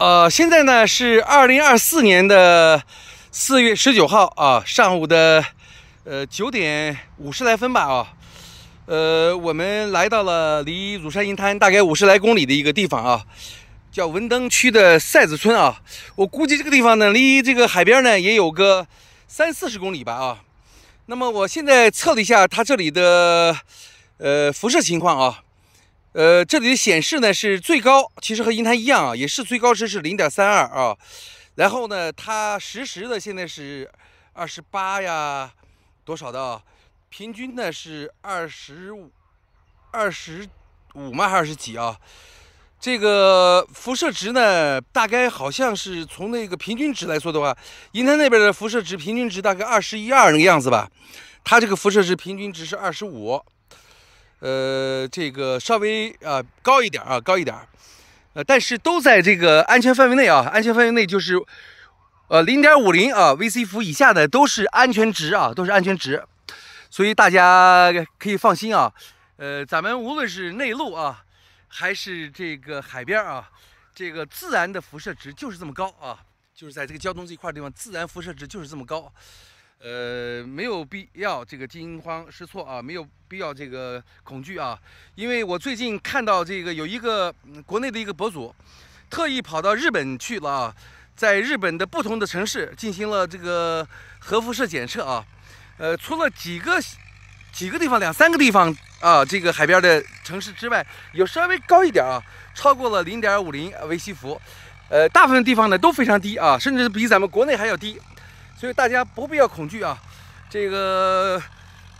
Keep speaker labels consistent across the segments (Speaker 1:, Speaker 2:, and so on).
Speaker 1: 呃，现在呢是二零二四年的四月十九号啊，上午的呃九点五十来分吧啊，呃，我们来到了离乳山银滩大概五十来公里的一个地方啊，叫文登区的赛子村啊。我估计这个地方呢，离这个海边呢也有个三四十公里吧啊。那么我现在测了一下它这里的呃辐射情况啊。呃，这里的显示呢是最高，其实和银滩一样啊，也是最高值是零点三二啊。然后呢，它实时的现在是二十八呀，多少的平均呢是二十五，二十五吗？还是几啊？这个辐射值呢，大概好像是从那个平均值来说的话，银滩那边的辐射值平均值大概二十一二那个样子吧。它这个辐射值平均值是二十五。呃，这个稍微啊高一点啊高一点，呃，但是都在这个安全范围内啊安全范围内就是，呃零点五零啊 VC 伏以下的都是安全值啊都是安全值，所以大家可以放心啊。呃，咱们无论是内陆啊，还是这个海边啊，这个自然的辐射值就是这么高啊，就是在这个胶东这块地方，自然辐射值就是这么高。呃，没有必要这个惊慌失措啊，没有必要这个恐惧啊，因为我最近看到这个有一个国内的一个博主，特意跑到日本去了啊，在日本的不同的城市进行了这个核辐射检测啊，呃，除了几个几个地方两三个地方啊，这个海边的城市之外，有稍微高一点啊，超过了零点五零微西弗，呃，大部分地方呢都非常低啊，甚至比咱们国内还要低。所以大家不必要恐惧啊，这个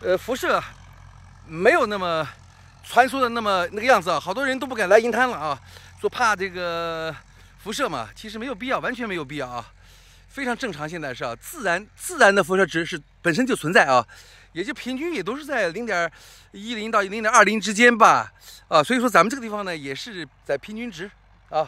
Speaker 1: 呃辐射没有那么传说的那么那个样子啊，好多人都不敢来银滩了啊，说怕这个辐射嘛，其实没有必要，完全没有必要啊，非常正常，现在是啊，自然自然的辐射值是本身就存在啊，也就平均也都是在零点一零到零点二零之间吧啊，所以说咱们这个地方呢也是在平均值啊。